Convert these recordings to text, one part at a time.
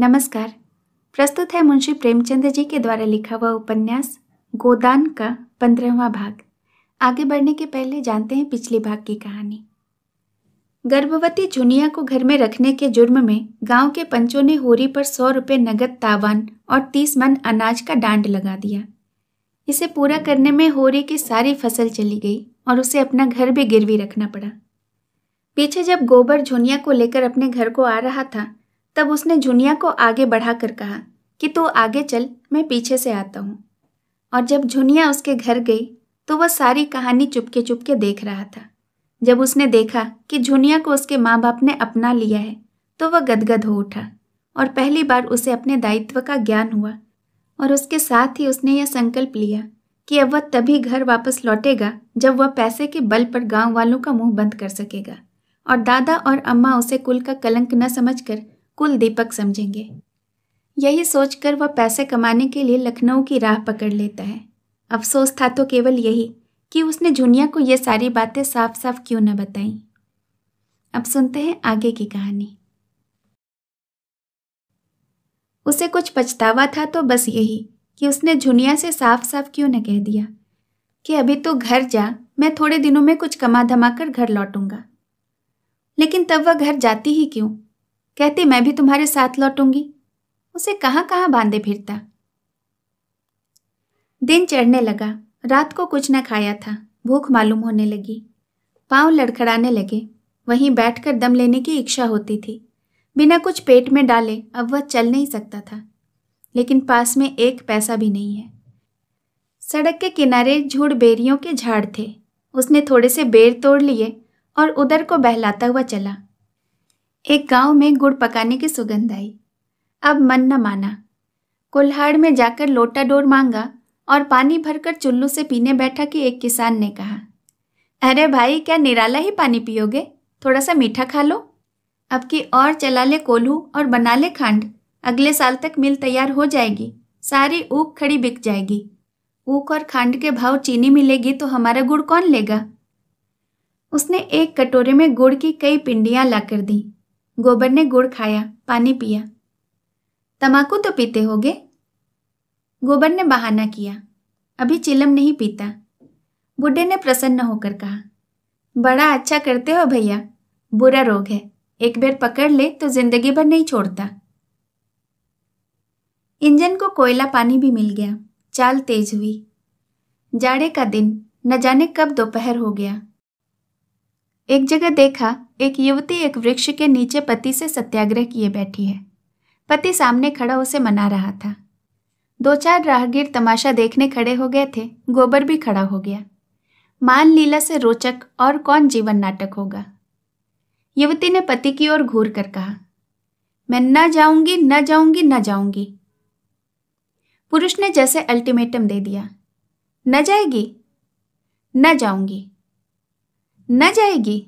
नमस्कार प्रस्तुत है मुंशी प्रेमचंद जी के द्वारा लिखा हुआ उपन्यास गोदान का पंद्रहवा भाग आगे बढ़ने के पहले जानते हैं पिछले भाग की कहानी गर्भवती झुनिया को घर में रखने के जुर्म में गांव के पंचों ने होरी पर सौ रुपये नगद तावान और तीस मन अनाज का डांड लगा दिया इसे पूरा करने में होरी की सारी फसल चली गई और उसे अपना घर भी गिरवी रखना पड़ा पीछे जब गोबर झुनिया को लेकर अपने घर को आ रहा था तब उसने झुनिया को आगे बढ़ाकर कहा कि तू आगे चल मैं पीछे से आता हूँ और जब झुनिया उसके घर गई तो वह सारी कहानी चुपके चुपके देख रहा था जब उसने देखा कि झुनिया को उसके माँ बाप ने अपना लिया है तो वह गदगद हो उठा और पहली बार उसे अपने दायित्व का ज्ञान हुआ और उसके साथ ही उसने यह संकल्प लिया कि अब वह तभी घर वापस लौटेगा जब वह पैसे के बल पर गांव वालों का मुंह बंद कर सकेगा और दादा और अम्मा उसे कुल का कलंक न समझकर कुल दीपक समझेंगे यही सोचकर वह पैसे कमाने के लिए लखनऊ की राह पकड़ लेता है अफसोस था तो केवल यही कि उसने झुनिया को ये सारी बातें साफ साफ क्यों न बताई अब सुनते हैं आगे की कहानी उसे कुछ पछतावा था तो बस यही कि उसने झुनिया से साफ साफ क्यों न कह दिया कि अभी तो घर जा मैं थोड़े दिनों में कुछ कमा धमा कर घर लौटूंगा लेकिन तब वह घर जाती ही क्यों कहते मैं भी तुम्हारे साथ लौटूंगी उसे कहाँ कहाँ बांधे फिरता दिन चढ़ने लगा रात को कुछ न खाया था भूख मालूम होने लगी पांव लड़खड़ाने लगे वहीं बैठकर दम लेने की इच्छा होती थी बिना कुछ पेट में डाले अब वह चल नहीं सकता था लेकिन पास में एक पैसा भी नहीं है सड़क के किनारे झूड़ बेरियों के झाड़ थे उसने थोड़े से बेर तोड़ लिए और उधर को बहलाता हुआ चला एक गांव में गुड़ पकाने की सुगंध आई अब मन न माना कुल्हाड़ में जाकर लोटा डोर मांगा और पानी भरकर चुल्लू से पीने बैठा कि एक किसान ने कहा अरे भाई क्या निराला ही पानी पियोगे थोड़ा सा मीठा खा लो अब की और चला ले कोल्हू और बना ले खांड अगले साल तक मिल तैयार हो जाएगी सारी ऊख खड़ी बिक जाएगी ऊख और खांड के भाव चीनी मिलेगी तो हमारा गुड़ कौन लेगा उसने एक कटोरे में गुड़ की कई पिंडियां लाकर दी गोबर ने गुड़ खाया पानी पिया तमाकू तो पीते होगे गोबर ने बहाना किया अभी चिलम नहीं पीता बुढ़े ने प्रसन्न होकर कहा बड़ा अच्छा करते हो भैया बुरा रोग है एक बार पकड़ ले तो जिंदगी भर नहीं छोड़ता इंजन को कोयला पानी भी मिल गया चाल तेज हुई जाड़े का दिन न जाने कब दोपहर हो गया एक जगह देखा एक युवती एक वृक्ष के नीचे पति से सत्याग्रह किए बैठी है पति सामने खड़ा उसे मना रहा था दो चार राहगीर तमाशा देखने खड़े हो गए थे गोबर भी खड़ा हो गया मान लीला से रोचक और कौन जीवन नाटक होगा युवती ने पति की ओर घूर कर कहा मैं न जाऊंगी न जाऊंगी न जाऊंगी पुरुष ने जैसे अल्टीमेटम दे दिया न जाएगी न जाऊंगी न जाएगी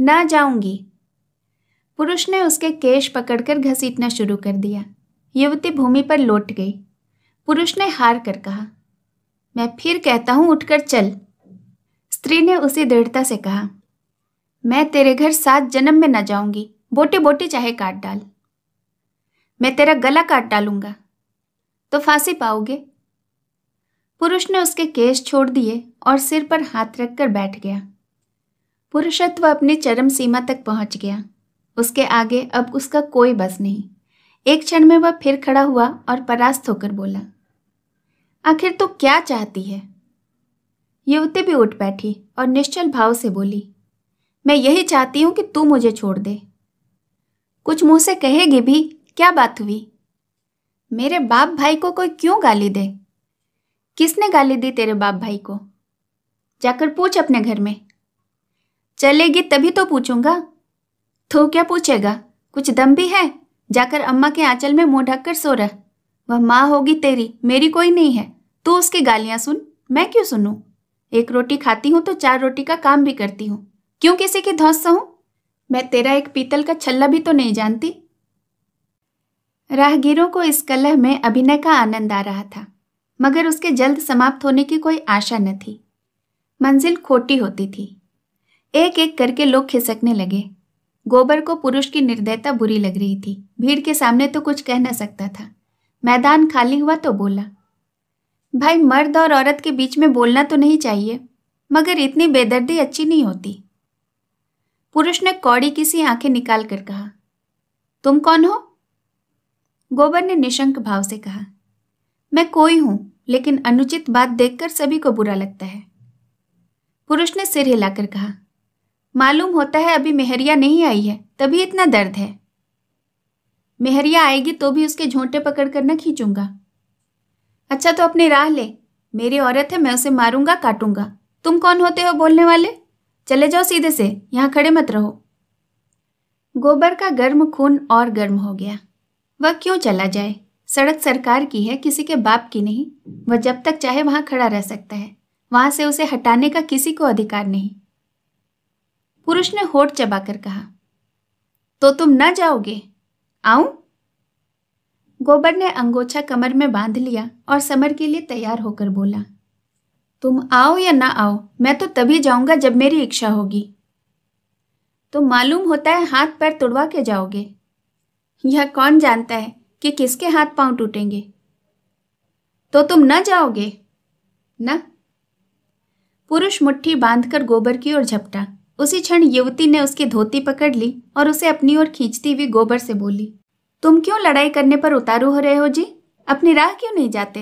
न जाऊंगी पुरुष ने उसके केश पकड़कर घसीटना शुरू कर दिया युवती भूमि पर लौट गई पुरुष ने हार कर कहा मैं फिर कहता हूं उठकर चल स्त्री ने उसी दृढ़ता से कहा मैं तेरे घर सात जन्म में न जाऊंगी बोटी बोटी चाहे काट डाल मैं तेरा गला काट डालूंगा तो फांसी पाओगे पुरुष ने उसके केश छोड़ दिए और सिर पर हाथ रखकर बैठ गया पुरुषत्व अपने चरम सीमा तक पहुंच गया उसके आगे अब उसका कोई बस नहीं एक क्षण में वह फिर खड़ा हुआ और परास्त होकर बोला आखिर तो क्या चाहती है युवती भी उठ बैठी और निश्चल भाव से बोली मैं यही चाहती हूं कि तू मुझे छोड़ दे कुछ मुंह से कहेगी भी क्या बात हुई मेरे बाप भाई को कोई क्यों गाली दे किसने गाली दी तेरे बाप भाई को जाकर पूछ अपने घर में चलेगी तभी तो पूछूंगा तो क्या पूछेगा कुछ दम भी है जाकर अम्मा के आंचल में मुंह ढककर सो रहा वह माँ होगी तेरी मेरी कोई नहीं है तू उसकी गालियां सुन मैं क्यों सुनूं एक रोटी खाती हूँ तो चार रोटी का काम भी करती हूँ क्यों किसी की धौस सहूं मैं तेरा एक पीतल का छल्ला भी तो नहीं जानती राहगीरों को इस कलह में अभिनय का आनंद आ रहा था मगर उसके जल्द समाप्त होने की कोई आशा न थी मंजिल खोटी होती थी एक एक करके लोग खिसकने लगे गोबर को पुरुष की निर्दयता बुरी लग रही थी भीड़ के सामने तो कुछ कह ना सकता था मैदान खाली हुआ तो बोला भाई मर्द और औरत के बीच में बोलना तो नहीं चाहिए मगर इतनी बेदर्दी अच्छी नहीं होती पुरुष ने कौड़ी की सी आंखें निकाल कर कहा तुम कौन हो गोबर ने निशंक भाव से कहा मैं कोई हूं लेकिन अनुचित बात देखकर सभी को बुरा लगता है पुरुष ने सिर हिलाकर कहा मालूम होता है अभी मेहरिया नहीं आई है तभी इतना दर्द है मेहरिया आएगी तो भी उसके झोंटे पकड़ कर ना खींचूंगा अच्छा तो अपनी राह ले मेरी औरत है मैं उसे मारूंगा काटूंगा तुम कौन होते हो बोलने वाले चले जाओ सीधे से यहाँ खड़े मत रहो गोबर का गर्म खून और गर्म हो गया वह क्यों चला जाए सड़क सरकार की है किसी के बाप की नहीं वह जब तक चाहे वहां खड़ा रह सकता है वहां से उसे हटाने का किसी को अधिकार नहीं पुरुष ने होठ चबाकर कहा तो तुम न जाओगे आऊ गोबर ने अंगोछा कमर में बांध लिया और समर के लिए तैयार होकर बोला तुम आओ या ना आओ मैं तो तभी जाऊंगा जब मेरी इच्छा होगी तो मालूम होता है हाथ पैर तुड़वा के जाओगे यह कौन जानता है कि किसके हाथ पांव टूटेंगे तो तुम न जाओगे न पुरुष मुट्ठी बांधकर गोबर की ओर झपटा उसी क्षण युवती ने उसकी धोती पकड़ ली और उसे अपनी ओर खींचती हुई गोबर से बोली तुम क्यों लड़ाई करने पर उतारू हो रहे हो जी अपनी राह क्यों नहीं जाते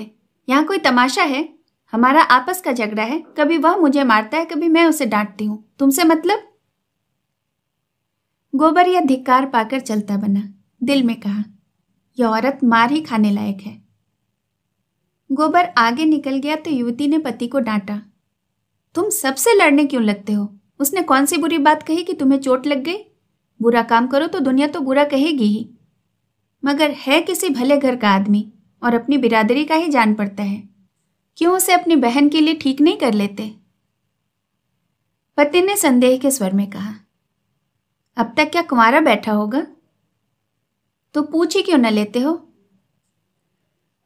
यहाँ कोई तमाशा है हमारा आपस का झगड़ा है कभी वह मुझे मारता है कभी मैं उसे डांटती हूँ तुमसे मतलब गोबर यह धिक्कार पाकर चलता बना दिल में कहा यह औरत मार ही खाने लायक है गोबर आगे निकल गया तो युवती ने पति को डांटा तुम सबसे लड़ने क्यों लगते हो उसने कौन सी बुरी बात कही कि तुम्हें चोट लग गई बुरा काम करो तो दुनिया तो बुरा कहेगी ही मगर है किसी भले घर का आदमी और अपनी बिरादरी का ही जान पड़ता है क्यों उसे अपनी बहन के लिए ठीक नहीं कर लेते पति ने संदेह के स्वर में कहा अब तक क्या कुमारा बैठा होगा तो पूछ ही क्यों न लेते हो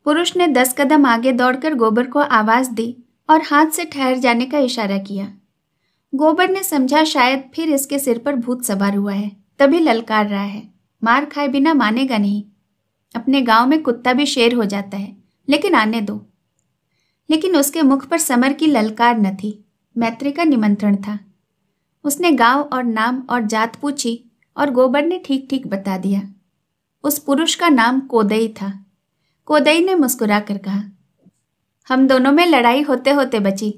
पुरुष ने दस कदम आगे दौड़कर गोबर को आवाज दी और हाथ से ठहर जाने का इशारा किया गोबर ने समझा शायद फिर इसके सिर पर भूत सवार हुआ है तभी ललकार रहा है मार खाए बिना मानेगा नहीं अपने गांव में कुत्ता भी शेर हो जाता है लेकिन आने दो लेकिन उसके मुख पर समर की ललकार न थी मैत्री का निमंत्रण था उसने गांव और नाम और जात पूछी और गोबर ने ठीक ठीक बता दिया उस पुरुष का नाम कोदई था कोदई ने मुस्कुरा कर कहा हम दोनों में लड़ाई होते होते बची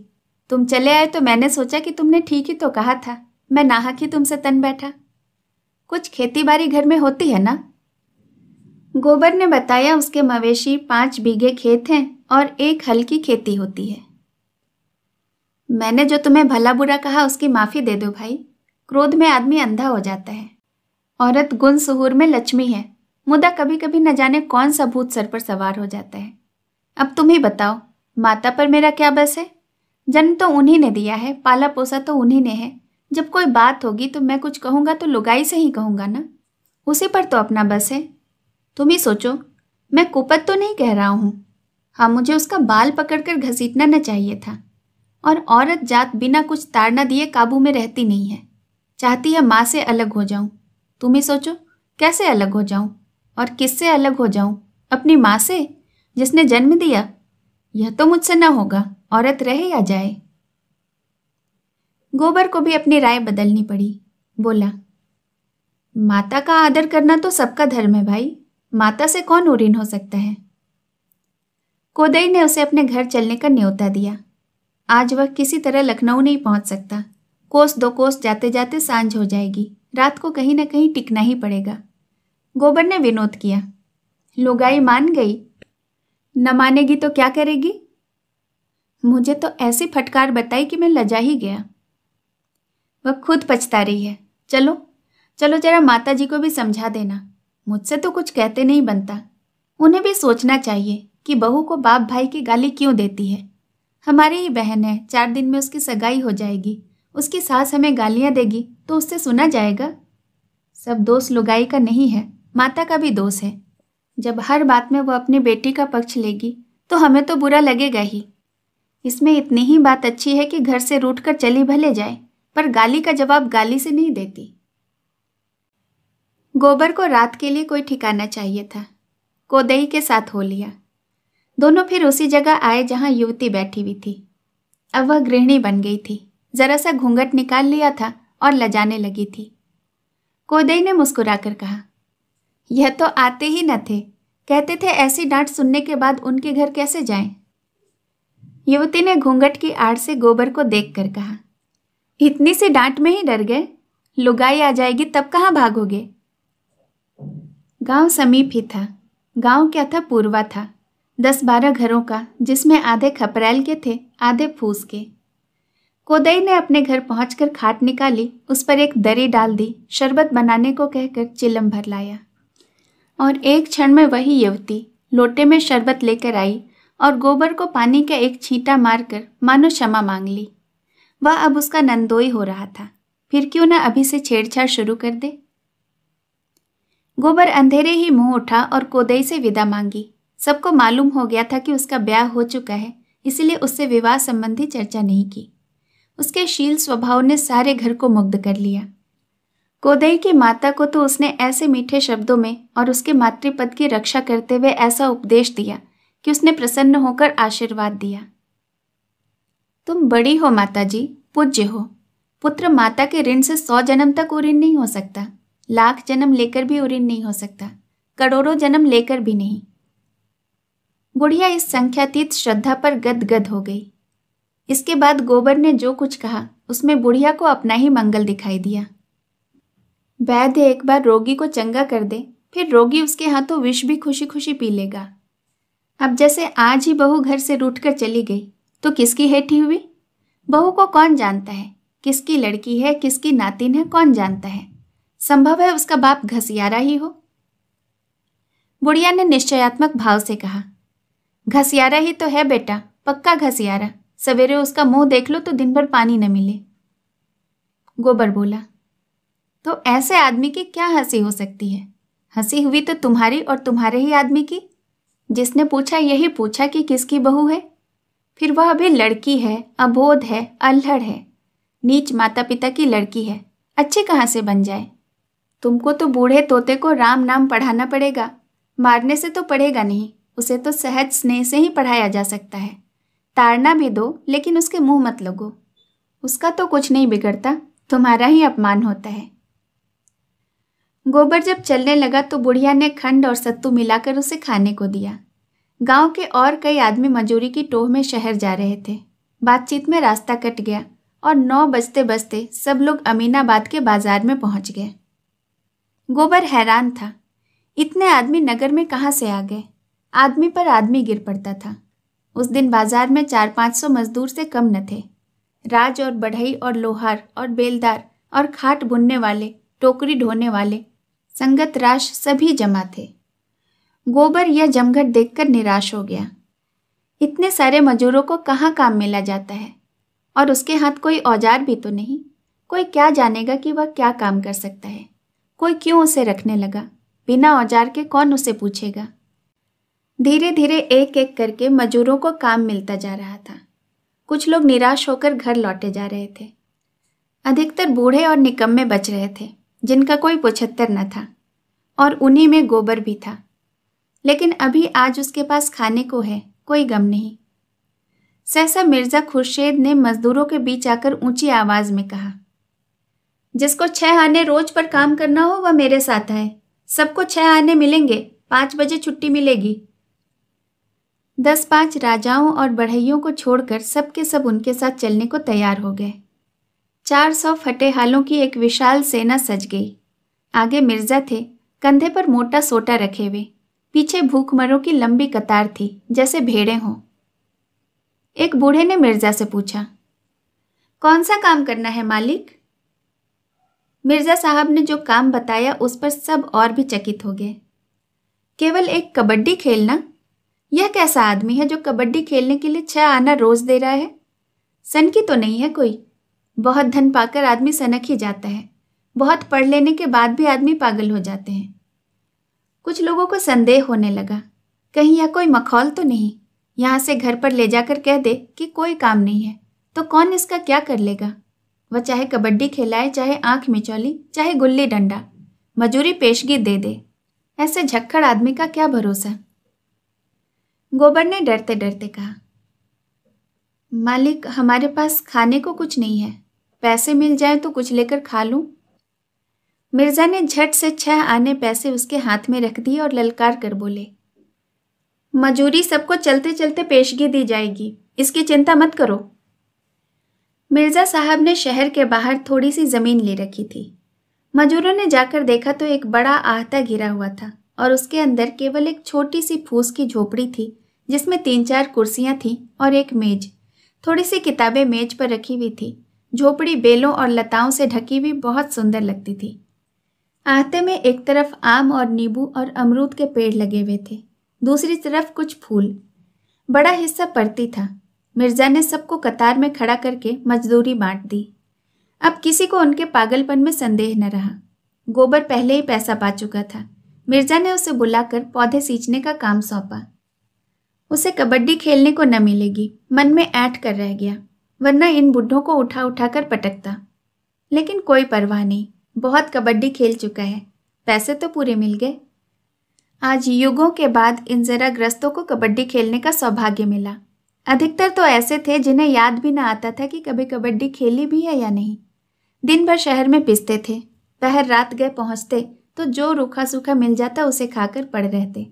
तुम चले आए तो मैंने सोचा कि तुमने ठीक ही तो कहा था मैं नाहक ही तुमसे तन बैठा कुछ खेतीबारी घर में होती है ना गोबर ने बताया उसके मवेशी पांच बीघे खेत हैं और एक हल्की खेती होती है मैंने जो तुम्हें भला बुरा कहा उसकी माफ़ी दे दो भाई क्रोध में आदमी अंधा हो जाता है औरत गुण सुहूर में लक्ष्मी है मुदा कभी कभी न जाने कौन सा भूत सर पर सवार हो जाता है अब तुम ही बताओ माता पर मेरा क्या बस है जन्म तो उन्हीं ने दिया है पाला पोसा तो उन्हीं ने है जब कोई बात होगी तो मैं कुछ कहूँगा तो लुगाई से ही कहूँगा ना उसी पर तो अपना बस है तुम ही सोचो मैं कुपत तो नहीं कह रहा हूँ हाँ मुझे उसका बाल पकड़कर घसीटना न चाहिए था और औरत जात बिना कुछ ताड़ना दिए काबू में रहती नहीं है चाहती है माँ से अलग हो जाऊँ तुम ही सोचो कैसे अलग हो जाऊँ और किससे अलग हो जाऊँ अपनी माँ से जिसने जन्म दिया यह तो मुझसे न होगा औरत रहे या जाए गोबर को भी अपनी राय बदलनी पड़ी बोला माता का आदर करना तो सबका धर्म है भाई माता से कौन उरीन हो सकता है कोदई ने उसे अपने घर चलने का न्योता दिया आज वह किसी तरह लखनऊ नहीं पहुंच सकता कोस दो कोस जाते जाते सांझ हो जाएगी रात को कहीं ना कहीं टिकना ही पड़ेगा गोबर ने विनोद किया लुगाई मान गई न मानेगी तो क्या करेगी मुझे तो ऐसी फटकार बताई कि मैं लजा ही गया वह खुद पछता रही है चलो चलो जरा माता जी को भी समझा देना मुझसे तो कुछ कहते नहीं बनता उन्हें भी सोचना चाहिए कि बहू को बाप भाई की गाली क्यों देती है हमारी ही बहन है चार दिन में उसकी सगाई हो जाएगी उसकी सास हमें गालियां देगी तो उससे सुना जाएगा सब दोस्त लुगाई का नहीं है माता का भी दोष है जब हर बात में वह अपनी बेटी का पक्ष लेगी तो हमें तो बुरा लगेगा ही इसमें इतनी ही बात अच्छी है कि घर से रूट कर चली भले जाए पर गाली का जवाब गाली से नहीं देती गोबर को रात के लिए कोई ठिकाना चाहिए था कोदई के साथ हो लिया दोनों फिर उसी जगह आए जहां युवती बैठी हुई थी अब वह गृहिणी बन गई थी जरा सा घूंघट निकाल लिया था और लजाने लगी थी कोदई ने मुस्कुराकर कहा यह तो आते ही न थे कहते थे ऐसी डांट सुनने के बाद उनके घर कैसे जाएं? युवती ने घूंघट की आड़ से गोबर को देखकर कहा इतनी सी डांट में ही डर गए लुगाई आ जाएगी तब कहाँ भागोगे गांव समीप ही था गांव क्या था पूर्वा था दस बारह घरों का जिसमें आधे खपरैल के थे आधे फूस के कोदई ने अपने घर पहुंचकर खाट निकाली उस पर एक दरी डाल दी शरबत बनाने को कहकर चिलम भर लाया और एक क्षण में वही युवती लोटे में शरबत लेकर आई और गोबर को पानी का एक छींटा मारकर मानो क्षमा मांग ली वह अब उसका नंदोई हो रहा था फिर क्यों ना अभी से छेड़छाड़ शुरू कर दे गोबर अंधेरे ही मुंह उठा और कोदई से विदा मांगी सबको मालूम हो गया था कि उसका ब्याह हो चुका है इसलिए उससे विवाह संबंधी चर्चा नहीं की उसके शील स्वभाव ने सारे घर को मुग्ध कर लिया कोदई की माता को तो उसने ऐसे मीठे शब्दों में और उसके मातृपद की रक्षा करते हुए ऐसा उपदेश दिया कि उसने प्रसन्न होकर आशीर्वाद दिया तुम बड़ी हो माता जी पूज्य हो पुत्र माता के ऋण से सौ जन्म तक उऋण नहीं हो सकता लाख जन्म लेकर भी उऋण नहीं हो सकता करोड़ों जन्म लेकर भी नहीं बुढ़िया इस संख्यातीत श्रद्धा पर गदगद हो गई इसके बाद गोबर ने जो कुछ कहा उसमें बुढ़िया को अपना ही मंगल दिखाई दिया वैद्य एक बार रोगी को चंगा कर दे फिर रोगी उसके हाथों विष भी खुशी खुशी पी लेगा अब जैसे आज ही बहू घर से रूठ कर चली गई तो किसकी हेठी हुई बहू को कौन जानता है किसकी लड़की है किसकी नातिन है कौन जानता है संभव है उसका बाप घसियारा ही हो बुढ़िया ने निश्चयात्मक भाव से कहा घसियारा ही तो है बेटा पक्का घसियारा सवेरे उसका मुंह देख लो तो दिन भर पानी न मिले गोबर बोला तो ऐसे आदमी की क्या हंसी हो सकती है हंसी हुई तो तुम्हारी और तुम्हारे ही आदमी की जिसने पूछा यही पूछा कि किसकी बहू है फिर वह अभी लड़की है अबोध है अल्हड़ है नीच माता पिता की लड़की है अच्छी कहाँ से बन जाए तुमको तो बूढ़े तोते को राम नाम पढ़ाना पड़ेगा मारने से तो पढ़ेगा नहीं उसे तो सहज स्नेह से ही पढ़ाया जा सकता है ताड़ना भी दो लेकिन उसके मुंह मत लगो उसका तो कुछ नहीं बिगड़ता तुम्हारा ही अपमान होता है गोबर जब चलने लगा तो बुढ़िया ने खंड और सत्तू मिलाकर उसे खाने को दिया गांव के और कई आदमी मजूरी की टोह में शहर जा रहे थे बातचीत में रास्ता कट गया और नौ बजते बजते सब लोग अमीनाबाद के बाजार में पहुंच गए गोबर हैरान था इतने आदमी नगर में कहाँ से आ गए आदमी पर आदमी गिर पड़ता था उस दिन बाजार में चार पाँच सौ मजदूर से कम न थे राज और बढ़ई और लोहार और बेलदार और खाट बुनने वाले टोकरी ढोने वाले संगत राश सभी जमा थे गोबर यह जमघट देखकर निराश हो गया इतने सारे मजूरों को कहाँ काम मिला जाता है और उसके हाथ कोई औजार भी तो नहीं कोई क्या जानेगा कि वह क्या काम कर सकता है कोई क्यों उसे रखने लगा बिना औजार के कौन उसे पूछेगा धीरे धीरे एक एक करके मजूरों को काम मिलता जा रहा था कुछ लोग निराश होकर घर लौटे जा रहे थे अधिकतर बूढ़े और निकम्मे बच रहे थे जिनका कोई पुछत्तर न था और उन्हीं में गोबर भी था लेकिन अभी आज उसके पास खाने को है कोई गम नहीं सहसा मिर्जा खुर्शेद ने मजदूरों के बीच आकर ऊंची आवाज में कहा जिसको छह आने रोज पर काम करना हो वह मेरे साथ आए सबको छह आने मिलेंगे पांच बजे छुट्टी मिलेगी दस पांच राजाओं और बढ़इयों को छोड़कर सबके सब उनके साथ चलने को तैयार हो गए चार सौ फटेहालों की एक विशाल सेना सज गई आगे मिर्जा थे कंधे पर मोटा सोटा रखे हुए पीछे भूखमरों की लंबी कतार थी जैसे भेड़े हों एक बूढ़े ने मिर्जा से पूछा कौन सा काम करना है मालिक मिर्जा साहब ने जो काम बताया उस पर सब और भी चकित हो गए केवल एक कबड्डी खेलना यह कैसा आदमी है जो कबड्डी खेलने के लिए छह आना रोज दे रहा है सन की तो नहीं है कोई बहुत धन पाकर आदमी सनक ही जाता है बहुत पढ़ लेने के बाद भी आदमी पागल हो जाते हैं कुछ लोगों को संदेह होने लगा कहीं यह कोई मखौल तो नहीं यहाँ से घर पर ले जाकर कह दे कि कोई काम नहीं है तो कौन इसका क्या कर लेगा वह चाहे कबड्डी खिलाए चाहे आंख मिचौली चाहे गुल्ली डंडा मजूरी पेशगी दे दे ऐसे झक्खड़ आदमी का क्या भरोसा गोबर ने डरते डरते कहा मालिक हमारे पास खाने को कुछ नहीं है पैसे मिल जाए तो कुछ लेकर खा लूं मिर्जा ने झट से छह आने पैसे उसके हाथ में रख दिए और ललकार कर बोले मजूरी सबको चलते चलते पेशगी दी जाएगी इसकी चिंता मत करो मिर्जा साहब ने शहर के बाहर थोड़ी सी जमीन ले रखी थी मजूरों ने जाकर देखा तो एक बड़ा आहता घिरा हुआ था और उसके अंदर केवल एक छोटी सी फूस की झोपड़ी थी जिसमें तीन चार कुर्सियां थीं और एक मेज थोड़ी सी किताबें मेज पर रखी हुई थी झोपड़ी बेलों और लताओं से ढकी हुई बहुत सुंदर लगती थी आहते में एक तरफ आम और नींबू और अमरूद के पेड़ लगे हुए थे दूसरी तरफ कुछ फूल बड़ा हिस्सा पड़ती था मिर्जा ने सबको कतार में खड़ा करके मजदूरी बांट दी अब किसी को उनके पागलपन में संदेह न रहा गोबर पहले ही पैसा पा चुका था मिर्जा ने उसे बुलाकर पौधे सींचने का काम सौंपा उसे कबड्डी खेलने को न मिलेगी मन में ऐठ कर रह गया वरना इन बुढ़ों को उठा उठा कर पटकता लेकिन कोई परवाह नहीं बहुत कबड्डी खेल चुका है पैसे तो पूरे मिल गए आज युगों के बाद इन ग्रस्तों को कबड्डी खेलने का सौभाग्य मिला अधिकतर तो ऐसे थे जिन्हें याद भी ना आता था कि कभी कबड्डी खेली भी है या नहीं दिन भर शहर में पिसते थे पहर रात गए पहुंचते तो जो रूखा सूखा मिल जाता उसे खाकर पड़ रहते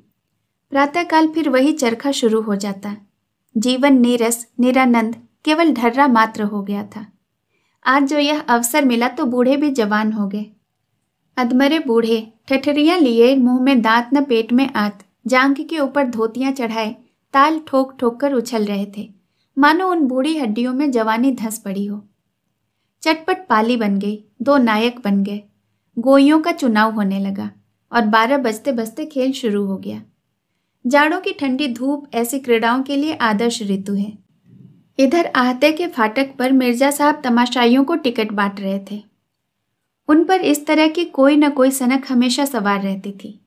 प्रातःकाल फिर वही चरखा शुरू हो जाता जीवन नीरस निरानंद केवल ढर्रा मात्र हो गया था आज जो यह अवसर मिला तो बूढ़े भी जवान हो गए अधमरे बूढ़े ठठरियाँ लिए मुंह में दांत न पेट में आत जांग के ऊपर धोतियाँ चढ़ाए ताल ठोक ठोक कर उछल रहे थे मानो उन बूढ़ी हड्डियों में जवानी धंस पड़ी हो चटपट पाली बन गई दो नायक बन गए गोइयों का चुनाव होने लगा और बारह बजते बजते खेल शुरू हो गया जाड़ों की ठंडी धूप ऐसी क्रीड़ाओं के लिए आदर्श ऋतु है इधर आहते के फाटक पर मिर्जा साहब तमाशाइयों को टिकट बांट रहे थे उन पर इस तरह की कोई न कोई सनक हमेशा सवार रहती थी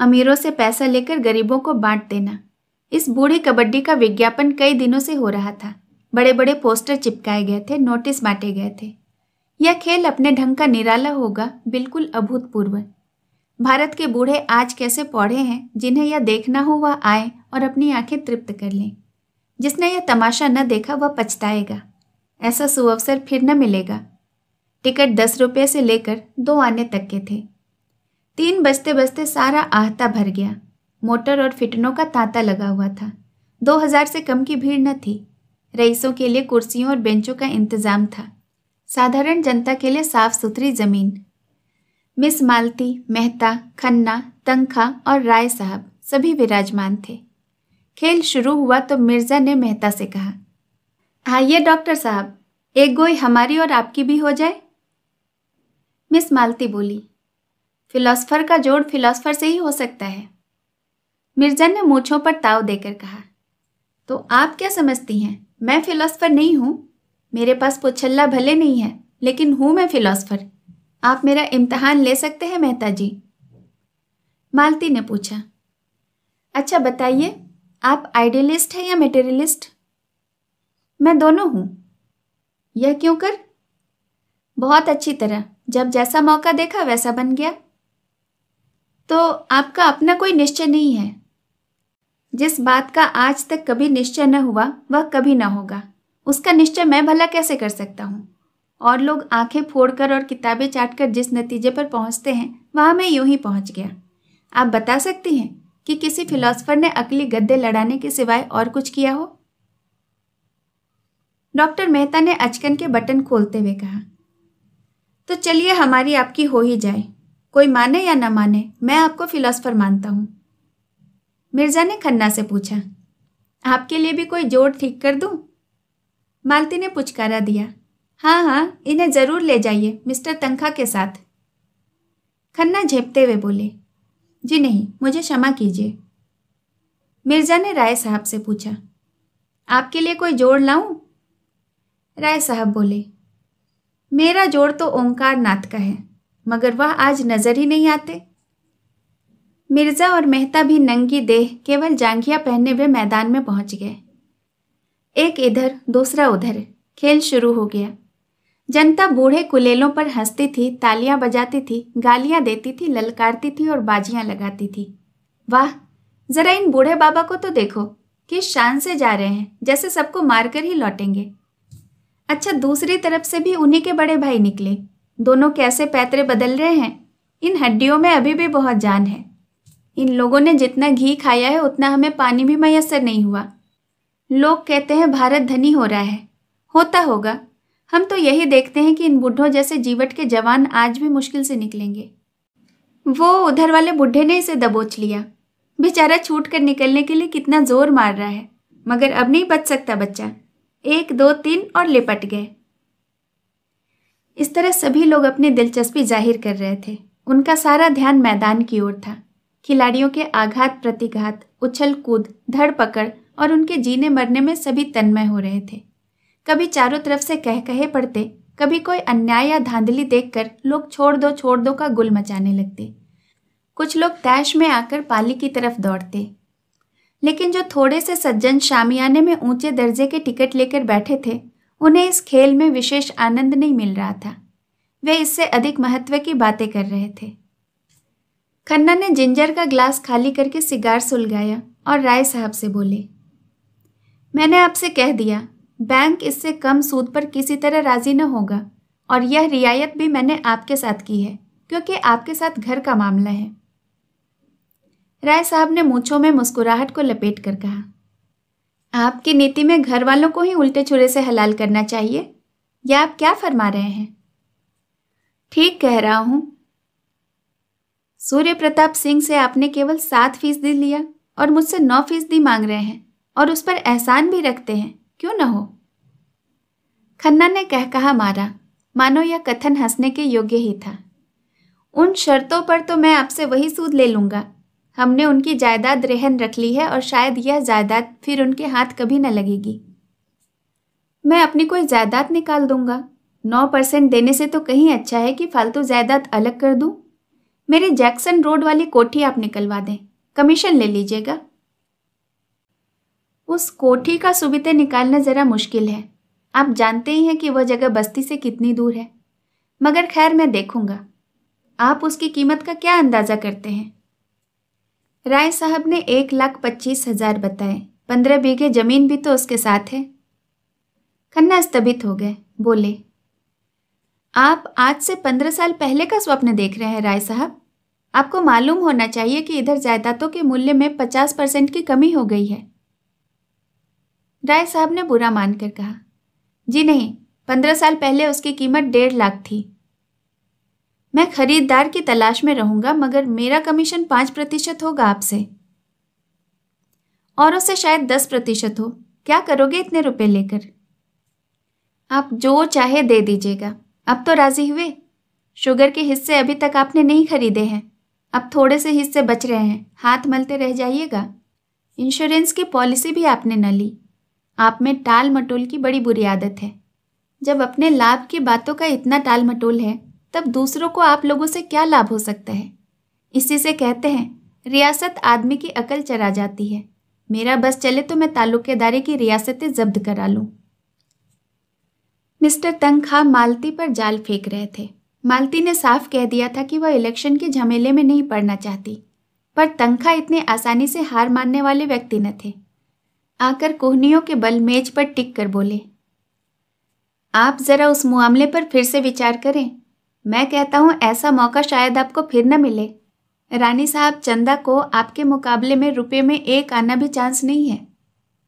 अमीरों से पैसा लेकर गरीबों को बांट देना इस बूढ़ी कबड्डी का विज्ञापन कई दिनों से हो रहा था बड़े बड़े पोस्टर चिपकाए गए थे नोटिस बांटे गए थे यह खेल अपने ढंग का निराला होगा बिल्कुल अभूतपूर्व भारत के बूढ़े आज कैसे पौढ़े हैं जिन्हें यह देखना हो वह आए और अपनी आंखें तृप्त कर लें जिसने यह तमाशा न देखा वह पछताएगा ऐसा सुअवसर फिर न मिलेगा टिकट दस रुपये से लेकर दो आने तक के थे तीन बजते बजते सारा आहता भर गया मोटर और फिटनों का तांता लगा हुआ था दो हजार से कम की भीड़ न थी रईसों के लिए कुर्सियों और बेंचों का इंतजाम था साधारण जनता के लिए साफ सुथरी जमीन मिस मालती मेहता खन्ना तंखा और राय साहब सभी विराजमान थे खेल शुरू हुआ तो मिर्जा ने मेहता से कहा आइए डॉक्टर साहब एक गोई हमारी और आपकी भी हो जाए मिस मालती बोली फिलोसफर का जोड़ फिलोसफर से ही हो सकता है मिर्जा ने मूछों पर ताव देकर कहा तो आप क्या समझती हैं मैं फिलोसफर नहीं हूँ मेरे पास पुछल्ला भले नहीं है लेकिन हूँ मैं फिलोसफर आप मेरा इम्तहान ले सकते हैं मेहता जी मालती ने पूछा अच्छा बताइए आप आइडियलिस्ट हैं या मेटेरियलिस्ट मैं दोनों हूं यह क्यों कर बहुत अच्छी तरह जब जैसा मौका देखा वैसा बन गया तो आपका अपना कोई निश्चय नहीं है जिस बात का आज तक कभी निश्चय न हुआ वह कभी न होगा उसका निश्चय मैं भला कैसे कर सकता हूँ और लोग आंखें फोड़कर और किताबें चाटकर जिस नतीजे पर पहुँचते हैं वहाँ मैं यूं ही पहुँच गया आप बता सकती हैं कि किसी फिलोसफर ने अकली गद्दे लड़ाने के सिवाय और कुछ किया हो डॉक्टर मेहता ने अचकन के बटन खोलते हुए कहा तो चलिए हमारी आपकी हो ही जाए कोई माने या न माने मैं आपको फिलोसफर मानता हूं मिर्जा ने खन्ना से पूछा आपके लिए भी कोई जोड़ ठीक कर दू मालती ने पुचकारा दिया हाँ हाँ इन्हें ज़रूर ले जाइए मिस्टर तंखा के साथ खन्ना झेपते हुए बोले जी नहीं मुझे क्षमा कीजिए मिर्जा ने राय साहब से पूछा आपके लिए कोई जोड़ लाऊं? राय साहब बोले मेरा जोड़ तो ओंकार नाथ का है मगर वह आज नजर ही नहीं आते मिर्जा और मेहता भी नंगी देह केवल जांघिया पहने हुए मैदान में पहुंच गए एक इधर दूसरा उधर खेल शुरू हो गया जनता बूढ़े कुलेलों पर हंसती थी तालियां बजाती थी गालियां देती थी ललकारती थी और बाजियां लगाती थी वाह जरा इन बूढ़े बाबा को तो देखो किस शान से जा रहे हैं जैसे सबको मारकर ही लौटेंगे अच्छा दूसरी तरफ से भी उन्हीं के बड़े भाई निकले दोनों कैसे पैतरे बदल रहे हैं इन हड्डियों में अभी भी बहुत जान है इन लोगों ने जितना घी खाया है उतना हमें पानी भी मैसर नहीं हुआ लोग कहते हैं भारत धनी हो रहा है होता होगा हम तो यही देखते हैं कि इन बुढ़ों जैसे जीवट के जवान आज भी मुश्किल से निकलेंगे वो उधर वाले बुढ़े ने इसे दबोच लिया बेचारा छूट कर निकलने के लिए कितना जोर मार रहा है मगर अब नहीं बच सकता बच्चा एक दो तीन और लिपट गए इस तरह सभी लोग अपनी दिलचस्पी जाहिर कर रहे थे उनका सारा ध्यान मैदान की ओर था खिलाड़ियों के आघात प्रतिघात उछल कूद धड़ पकड़ और उनके जीने मरने में सभी तन्मय हो रहे थे कभी चारों तरफ से कह कहे पड़ते कभी कोई अन्याय या धांधली देखकर लोग छोड़ दो छोड़ दो का गुल मचाने लगते कुछ लोग तैश में आकर पाली की तरफ दौड़ते लेकिन जो थोड़े से सज्जन शामियाने में ऊंचे दर्जे के टिकट लेकर बैठे थे उन्हें इस खेल में विशेष आनंद नहीं मिल रहा था वे इससे अधिक महत्व की बातें कर रहे थे खन्ना ने जिंजर का ग्लास खाली करके सिगार सुलगाया और राय साहब से बोले मैंने आपसे कह दिया बैंक इससे कम सूद पर किसी तरह राजी न होगा और यह रियायत भी मैंने आपके साथ की है क्योंकि आपके साथ घर का मामला है राय साहब ने मूछों में मुस्कुराहट को लपेट कर कहा आपकी नीति में घर वालों को ही उल्टे छुरे से हलाल करना चाहिए या आप क्या फरमा रहे हैं ठीक कह रहा हूं सूर्य प्रताप सिंह से आपने केवल सात फीसदी लिया और मुझसे नौ फीसदी मांग रहे हैं और उस पर एहसान भी रखते हैं क्यों न हो खन्ना ने कह कहा मारा मानो यह कथन हंसने के योग्य ही था उन शर्तों पर तो मैं आपसे वही सूद ले लूंगा हमने उनकी जायदाद रहन रख ली है और शायद यह जायदाद फिर उनके हाथ कभी न लगेगी मैं अपनी कोई जायदाद निकाल दूंगा नौ परसेंट देने से तो कहीं अच्छा है कि फालतू जायदाद अलग कर दूं। मेरे जैक्सन रोड वाली कोठी आप निकलवा दें कमीशन ले लीजिएगा उस कोठी का सुबिते निकालना ज़रा मुश्किल है आप जानते ही हैं कि वह जगह बस्ती से कितनी दूर है मगर खैर मैं देखूंगा आप उसकी कीमत का क्या अंदाज़ा करते हैं राय साहब ने एक लाख पच्चीस हजार बताए पंद्रह बीघे जमीन भी तो उसके साथ है खन्ना स्तभित हो गए बोले आप आज से पंद्रह साल पहले का स्वप्न देख रहे हैं राय साहब आपको मालूम होना चाहिए कि इधर जायदादों के मूल्य में पचास परसेंट की कमी हो गई है राय साहब ने बुरा मानकर कहा जी नहीं पंद्रह साल पहले उसकी कीमत डेढ़ लाख थी मैं खरीदार की तलाश में रहूंगा मगर मेरा कमीशन पांच प्रतिशत होगा आपसे और उससे शायद दस प्रतिशत हो क्या करोगे इतने रुपए लेकर आप जो चाहे दे दीजिएगा अब तो राजी हुए शुगर के हिस्से अभी तक आपने नहीं खरीदे हैं अब थोड़े से हिस्से बच रहे हैं हाथ मलते रह जाइएगा इंश्योरेंस की पॉलिसी भी आपने न ली आप में टाल मटोल की बड़ी बुरी आदत है जब अपने लाभ की बातों का इतना टाल मटोल है तब दूसरों को आप लोगों से क्या लाभ हो सकता है इसी से कहते हैं रियासत आदमी की अकल चरा जाती है मेरा बस चले तो मैं ताल्लुकेदारी की रियासतें जब्त करा लूँ मिस्टर तंखा मालती पर जाल फेंक रहे थे मालती ने साफ कह दिया था कि वह इलेक्शन के झमेले में नहीं पड़ना चाहती पर तंखा इतने आसानी से हार मानने वाले व्यक्ति न थे आकर कोहनियों के बल मेज पर टिक कर बोले आप जरा उस मामले पर फिर से विचार करें मैं कहता हूँ ऐसा मौका शायद आपको फिर न मिले रानी साहब चंदा को आपके मुकाबले में रुपये में एक आना भी चांस नहीं है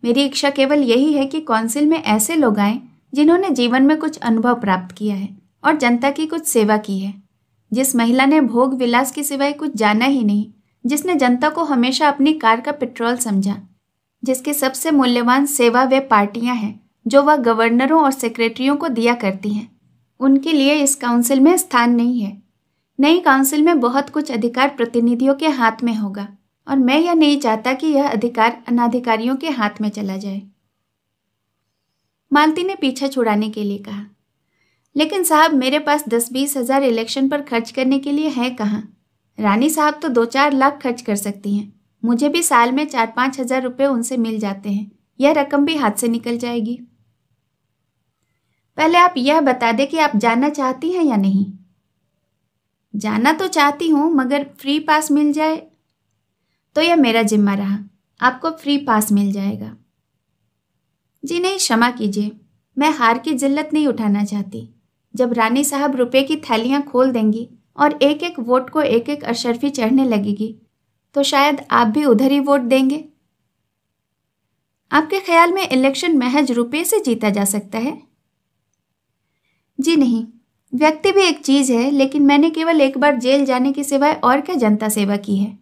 मेरी इच्छा केवल यही है कि काउंसिल में ऐसे लोग आए जिन्होंने जीवन में कुछ अनुभव प्राप्त किया है और जनता की कुछ सेवा की है जिस महिला ने भोग विलास के सिवाय कुछ जाना ही नहीं जिसने जनता को हमेशा अपनी कार का पेट्रोल समझा जिसकी सबसे मूल्यवान सेवा वे पार्टियां हैं जो वह गवर्नरों और सेक्रेटरियों को दिया करती हैं उनके लिए इस काउंसिल में स्थान नहीं है नई काउंसिल में बहुत कुछ अधिकार प्रतिनिधियों के हाथ में होगा और मैं यह नहीं चाहता कि यह अधिकार अनाधिकारियों के हाथ में चला जाए मालती ने पीछा छुड़ाने के लिए कहा लेकिन साहब मेरे पास दस बीस हजार इलेक्शन पर खर्च करने के लिए है कहाँ रानी साहब तो दो चार लाख खर्च कर सकती हैं मुझे भी साल में चार पाँच हज़ार रुपये उनसे मिल जाते हैं यह रकम भी हाथ से निकल जाएगी पहले आप यह बता दें कि आप जाना चाहती हैं या नहीं जाना तो चाहती हूँ मगर फ्री पास मिल जाए तो यह मेरा जिम्मा रहा आपको फ्री पास मिल जाएगा जी नहीं क्षमा कीजिए मैं हार की जिल्लत नहीं उठाना चाहती जब रानी साहब रुपए की थैलियाँ खोल देंगी और एक एक वोट को एक एक अशरफी चढ़ने लगेगी तो शायद आप भी उधर ही वोट देंगे आपके ख्याल में इलेक्शन महज रुपये से जीता जा सकता है जी नहीं व्यक्ति भी एक चीज़ है लेकिन मैंने केवल एक बार जेल जाने के सिवाय और क्या जनता सेवा की है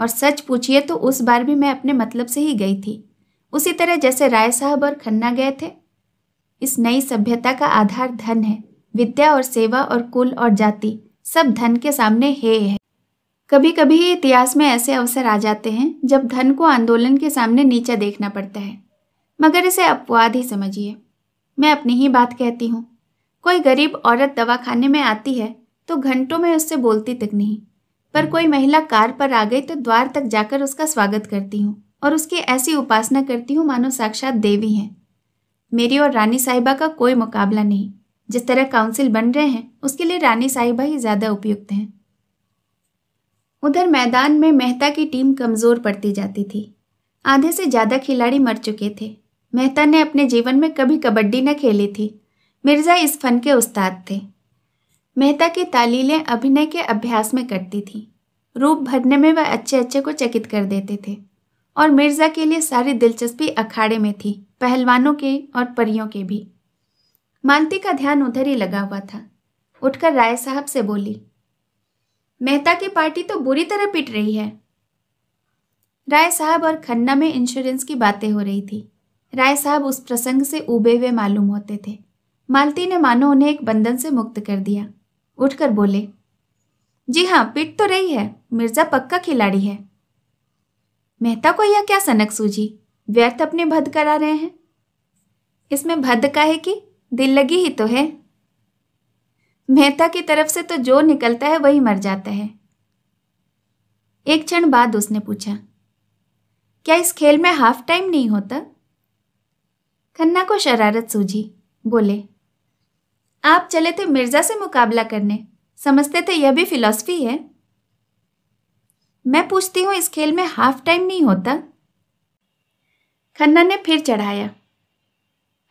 और सच पूछिए तो उस बार भी मैं अपने मतलब से ही गई थी उसी तरह जैसे राय साहब और खन्ना गए थे इस नई सभ्यता का आधार धन है विद्या और सेवा और कुल और जाति सब धन के सामने हे है कभी कभी इतिहास में ऐसे अवसर आ जाते हैं जब धन को आंदोलन के सामने नीचा देखना पड़ता है मगर इसे अपवाद ही समझिए मैं अपनी ही बात कहती हूँ कोई गरीब औरत दवाखाने में आती है तो घंटों में उससे बोलती तक नहीं पर कोई महिला कार पर आ गई तो द्वार तक जाकर उसका स्वागत करती हूँ और उसकी ऐसी उपासना करती हूँ मानो साक्षात देवी हैं मेरी और रानी साहिबा का कोई मुकाबला नहीं जिस तरह काउंसिल बन रहे हैं उसके लिए रानी साहिबा ही ज़्यादा उपयुक्त हैं उधर मैदान में मेहता की टीम कमज़ोर पड़ती जाती थी आधे से ज़्यादा खिलाड़ी मर चुके थे मेहता ने अपने जीवन में कभी कबड्डी न खेली थी मिर्ज़ा इस फन के उस्ताद थे मेहता की तालीलें अभिनय के अभ्यास में करती थी रूप भरने में वह अच्छे अच्छे को चकित कर देते थे और मिर्ज़ा के लिए सारी दिलचस्पी अखाड़े में थी पहलवानों के और परियों के भी मालती का ध्यान उधर ही लगा हुआ था उठकर राय साहब से बोली मेहता की पार्टी तो बुरी तरह पिट रही है राय साहब और खन्ना में इंश्योरेंस की बातें हो रही थी राय साहब उस प्रसंग से उबे हुए मालूम होते थे मालती ने मानो उन्हें एक बंधन से मुक्त कर दिया उठकर बोले जी हाँ पिट तो रही है मिर्जा पक्का खिलाड़ी है मेहता को यह क्या सनक सूझी व्यर्थ अपने भद करा रहे हैं इसमें भद का है कि दिल लगी ही तो है मेहता की तरफ से तो जो निकलता है वही मर जाता है एक क्षण बाद उसने पूछा क्या इस खेल में हाफ टाइम नहीं होता खन्ना को शरारत सूझी बोले आप चले थे मिर्जा से मुकाबला करने समझते थे यह भी फिलॉसफी है मैं पूछती हूँ इस खेल में हाफ टाइम नहीं होता खन्ना ने फिर चढ़ाया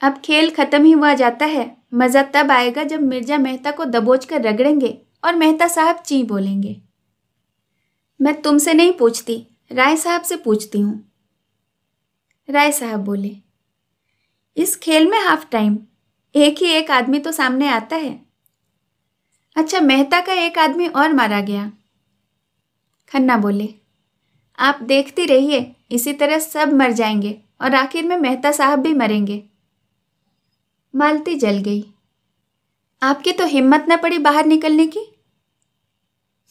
अब खेल खत्म ही हुआ जाता है मज़ा तब आएगा जब मिर्जा मेहता को दबोच कर रगड़ेंगे और मेहता साहब ची बोलेंगे मैं तुमसे नहीं पूछती राय साहब से पूछती हूँ राय साहब बोले इस खेल में हाफ टाइम एक ही एक आदमी तो सामने आता है अच्छा मेहता का एक आदमी और मारा गया खन्ना बोले आप देखती रहिए इसी तरह सब मर जाएंगे और आखिर में मेहता साहब भी मरेंगे मालती जल गई आपकी तो हिम्मत न पड़ी बाहर निकलने की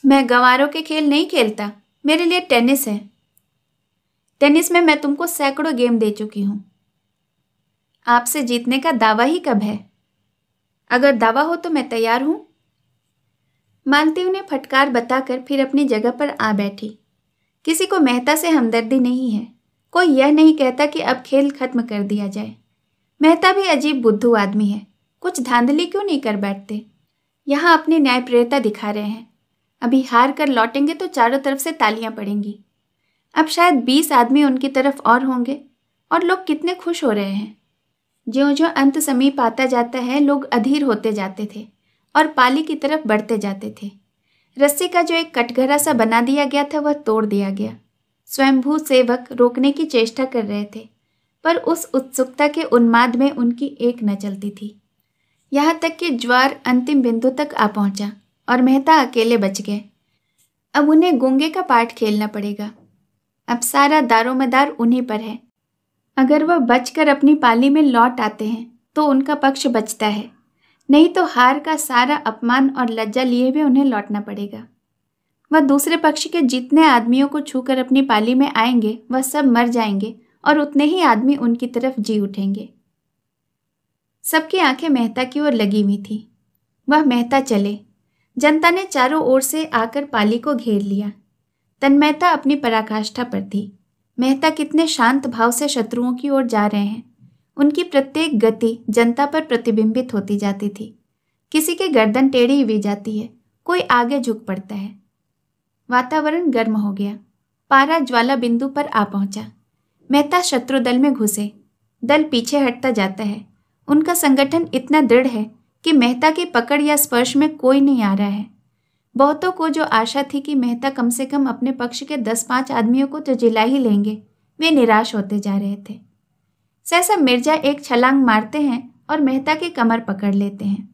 मैं गंवारों के खेल नहीं खेलता मेरे लिए टेनिस है टेनिस में मैं तुमको सैकड़ों गेम दे चुकी हूँ आपसे जीतने का दावा ही कब है अगर दावा हो तो मैं तैयार हूँ मालती उन्हें फटकार बताकर फिर अपनी जगह पर आ बैठी किसी को मेहता से हमदर्दी नहीं है कोई यह नहीं कहता कि अब खेल खत्म कर दिया जाए मेहता भी अजीब बुद्धू आदमी है कुछ धांधली क्यों नहीं कर बैठते यहाँ अपनी न्यायप्रियता दिखा रहे हैं अभी हार कर लौटेंगे तो चारों तरफ से तालियां पड़ेंगी अब शायद बीस आदमी उनकी तरफ और होंगे और लोग कितने खुश हो रहे हैं ज्यो ज्यो अंत समीप आता जाता है लोग अधीर होते जाते थे और पाली की तरफ बढ़ते जाते थे रस्सी का जो एक कटघरा सा बना दिया गया था वह तोड़ दिया गया स्वयंभू सेवक रोकने की चेष्टा कर रहे थे पर उस उत्सुकता के उन्माद में उनकी एक न चलती थी यहाँ तक कि ज्वार अंतिम बिंदु तक आ पहुँचा और मेहता अकेले बच गए अब उन्हें गूंगे का पाठ खेलना पड़ेगा अब सारा दारोमदार उन्हीं पर है अगर वह बचकर अपनी पाली में लौट आते हैं तो उनका पक्ष बचता है नहीं तो हार का सारा अपमान और लज्जा लिए हुए उन्हें लौटना पड़ेगा वह दूसरे पक्ष के जितने आदमियों को छूकर अपनी पाली में आएंगे वह सब मर जाएंगे और उतने ही आदमी उनकी तरफ जी उठेंगे सबकी आंखें मेहता की ओर लगी हुई थी वह मेहता चले जनता ने चारों ओर से आकर पाली को घेर लिया तन्मयता अपनी पराकाष्ठा पर थी मेहता कितने शांत भाव से शत्रुओं की ओर जा रहे हैं उनकी प्रत्येक गति जनता पर प्रतिबिंबित होती जाती थी किसी के गर्दन टेढ़ी हुई जाती है कोई आगे झुक पड़ता है वातावरण गर्म हो गया पारा ज्वाला बिंदु पर आ पहुंचा मेहता शत्रु दल में घुसे दल पीछे हटता जाता है उनका संगठन इतना दृढ़ है कि मेहता की पकड़ या स्पर्श में कोई नहीं आ रहा है बहुतों को जो आशा थी कि मेहता कम से कम अपने पक्ष के दस पाँच आदमियों को तो जिला ही लेंगे वे निराश होते जा रहे थे सहसा मिर्जा एक छलांग मारते हैं और मेहता की कमर पकड़ लेते हैं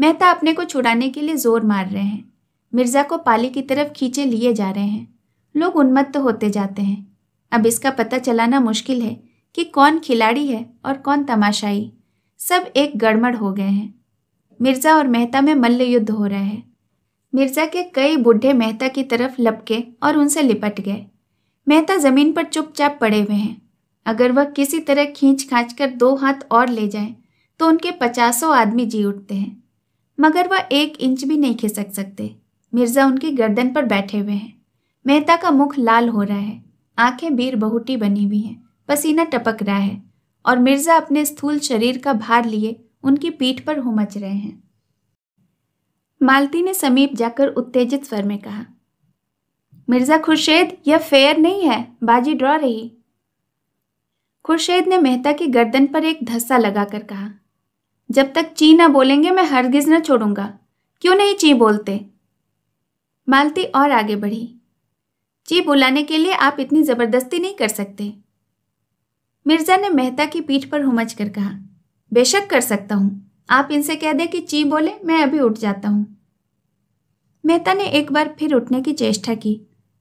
मेहता अपने को छुड़ाने के लिए जोर मार रहे हैं मिर्जा को पाली की तरफ खींचे लिए जा रहे हैं लोग उन्मत्त होते जाते हैं अब इसका पता चलाना मुश्किल है कि कौन खिलाड़ी है और कौन तमाशाई सब एक गड़मड़ हो गए हैं मिर्ज़ा और मेहता में मल्ल युद्ध हो रहा है मिर्ज़ा के कई बूढ़े मेहता की तरफ लपके और उनसे लिपट गए मेहता ज़मीन पर चुपचाप पड़े हुए हैं अगर वह किसी तरह खींच खाँच कर दो हाथ और ले जाए तो उनके पचासों आदमी जी उठते हैं मगर वह एक इंच भी नहीं खिसक सकते मिर्ज़ा उनकी गर्दन पर बैठे हुए हैं मेहता का मुख लाल हो रहा है आंखें बीर बहुटी बनी हुई हैं पसीना टपक रहा है और मिर्जा अपने स्थूल शरीर का भार लिए उनकी पीठ पर हुमच रहे हैं मालती ने समीप जाकर उत्तेजित स्वर में कहा मिर्जा खुर्शेद यह फेयर नहीं है बाजी ड्रॉ रही खुर्शेद ने मेहता की गर्दन पर एक धस्सा लगाकर कहा जब तक ची ना बोलेंगे मैं हरगिज न छोड़ूंगा क्यों नहीं ची बोलते मालती और आगे बढ़ी जी बुलाने के लिए आप इतनी ज़बरदस्ती नहीं कर सकते मिर्ज़ा ने मेहता की पीठ पर हुमच कर कहा बेशक कर सकता हूँ आप इनसे कह दें कि ची बोले मैं अभी उठ जाता हूँ मेहता ने एक बार फिर उठने की चेष्टा की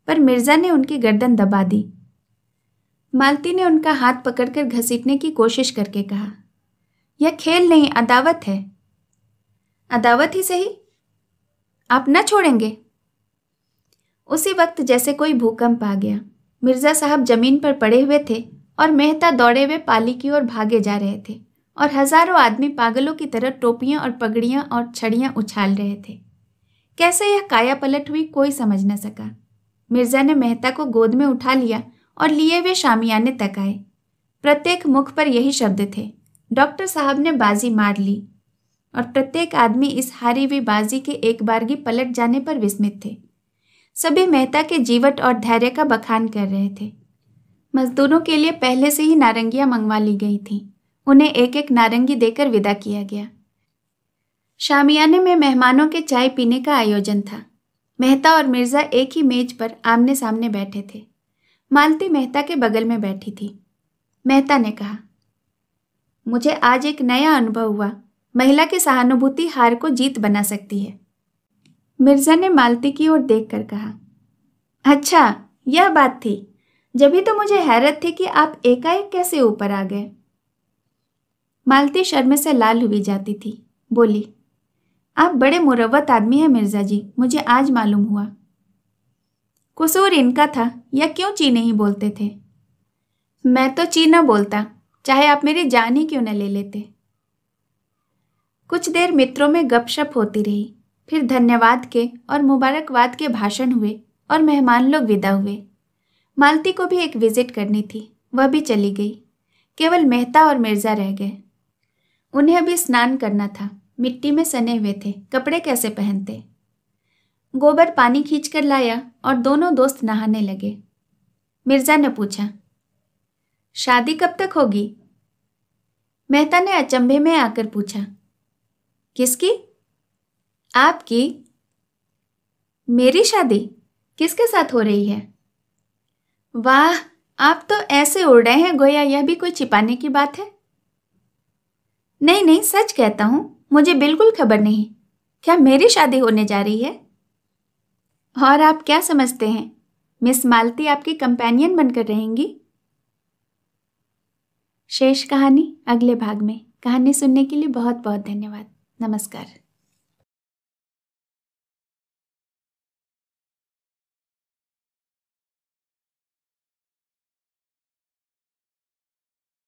पर मिर्ज़ा ने उनकी गर्दन दबा दी मालती ने उनका हाथ पकड़कर घसीटने की कोशिश करके कहा यह खेल नहीं अदावत है अदावत ही सही आप न छोड़ेंगे उसी वक्त जैसे कोई भूकंप आ गया मिर्जा साहब जमीन पर पड़े हुए थे और मेहता दौड़े हुए पाली की ओर भागे जा रहे थे और हजारों आदमी पागलों की तरह टोपियां और पगड़ियां और छड़ियां उछाल रहे थे कैसे यह काया पलट हुई कोई समझ न सका मिर्जा ने मेहता को गोद में उठा लिया और लिए हुए शामियाने तक आए प्रत्येक मुख पर यही शब्द थे डॉक्टर साहब ने बाजी मार ली और प्रत्येक आदमी इस हारी हुई बाजी के एक बारगी पलट जाने पर विस्मित थे सभी मेहता के जीवट और धैर्य का बखान कर रहे थे मजदूरों के लिए पहले से ही नारंगियां मंगवा ली गई थीं उन्हें एक एक नारंगी देकर विदा किया गया शामियाने में मेहमानों के चाय पीने का आयोजन था मेहता और मिर्ज़ा एक ही मेज पर आमने सामने बैठे थे मालती मेहता के बगल में बैठी थी मेहता ने कहा मुझे आज एक नया अनुभव हुआ महिला की सहानुभूति हार को जीत बना सकती है मिर्जा ने मालती की ओर देखकर कहा अच्छा यह बात थी जभी तो मुझे हैरत थी कि आप एकाएक कैसे ऊपर आ गए मालती शर्मे से लाल हुई जाती थी बोली आप बड़े मुरवत आदमी हैं मिर्जा जी मुझे आज मालूम हुआ कसूर इनका था या क्यों ची नहीं बोलते थे मैं तो ची ना बोलता चाहे आप मेरी जान ही क्यों न ले लेते कुछ देर मित्रों में गपशप होती रही फिर धन्यवाद के और मुबारकबाद के भाषण हुए और मेहमान लोग विदा हुए मालती को भी एक विजिट करनी थी वह भी चली गई केवल मेहता और मिर्ज़ा रह गए उन्हें अभी स्नान करना था मिट्टी में सने हुए थे कपड़े कैसे पहनते गोबर पानी खींच कर लाया और दोनों दोस्त नहाने लगे मिर्ज़ा ने पूछा शादी कब तक होगी मेहता ने अचंभे में आकर पूछा किसकी आपकी मेरी शादी किसके साथ हो रही है वाह आप तो ऐसे उड़ रहे हैं गोया यह भी कोई छिपाने की बात है नहीं नहीं सच कहता हूँ मुझे बिल्कुल खबर नहीं क्या मेरी शादी होने जा रही है और आप क्या समझते हैं मिस मालती आपकी कंपेनियन बनकर रहेंगी शेष कहानी अगले भाग में कहानी सुनने के लिए बहुत बहुत धन्यवाद नमस्कार